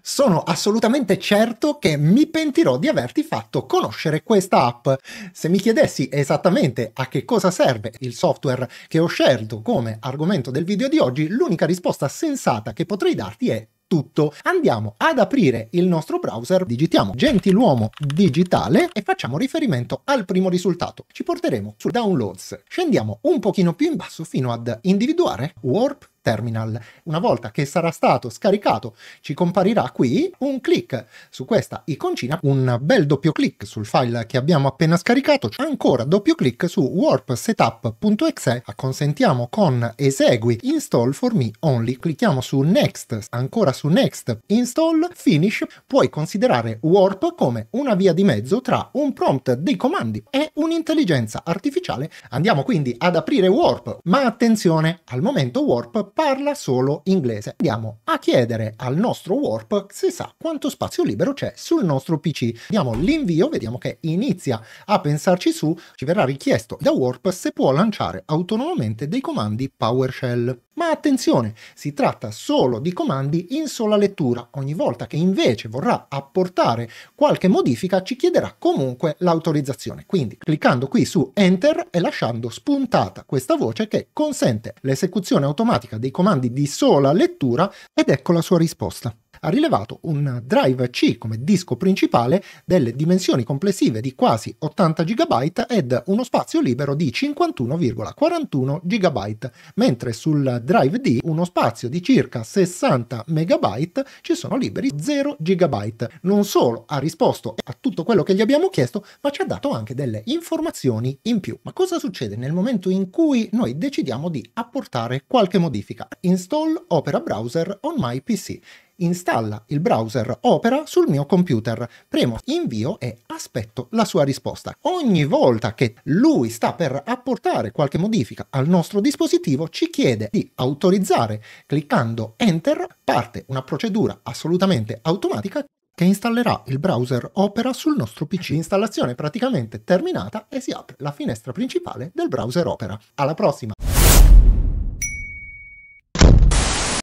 sono assolutamente certo che mi pentirò di averti fatto conoscere questa app. Se mi chiedessi esattamente a che cosa serve il software che ho scelto come argomento del video di oggi, l'unica risposta sensata che potrei darti è tutto. Andiamo ad aprire il nostro browser, digitiamo gentiluomo digitale e facciamo riferimento al primo risultato. Ci porteremo su downloads. Scendiamo un pochino più in basso fino ad individuare warp terminal. Una volta che sarà stato scaricato ci comparirà qui un clic su questa iconcina, un bel doppio clic sul file che abbiamo appena scaricato, ancora doppio clic su warp setup.exe, acconsentiamo con esegui install for me only, clicchiamo su next, ancora su next, install, finish, puoi considerare warp come una via di mezzo tra un prompt dei comandi e un'intelligenza artificiale. Andiamo quindi ad aprire warp, ma attenzione, al momento warp parla solo inglese. Andiamo a chiedere al nostro Warp se sa quanto spazio libero c'è sul nostro PC. Diamo l'invio, vediamo che inizia a pensarci su, ci verrà richiesto da Warp se può lanciare autonomamente dei comandi PowerShell attenzione, si tratta solo di comandi in sola lettura. Ogni volta che invece vorrà apportare qualche modifica ci chiederà comunque l'autorizzazione. Quindi cliccando qui su Enter e lasciando spuntata questa voce che consente l'esecuzione automatica dei comandi di sola lettura ed ecco la sua risposta ha rilevato un drive C come disco principale delle dimensioni complessive di quasi 80 GB ed uno spazio libero di 51,41 GB, mentre sul drive D uno spazio di circa 60 MB ci sono liberi 0 GB. Non solo ha risposto a tutto quello che gli abbiamo chiesto, ma ci ha dato anche delle informazioni in più. Ma cosa succede nel momento in cui noi decidiamo di apportare qualche modifica? Install Opera Browser on my PC installa il browser Opera sul mio computer, premo invio e aspetto la sua risposta. Ogni volta che lui sta per apportare qualche modifica al nostro dispositivo ci chiede di autorizzare, cliccando Enter parte una procedura assolutamente automatica che installerà il browser Opera sul nostro PC. Installazione praticamente terminata e si apre la finestra principale del browser Opera. Alla prossima!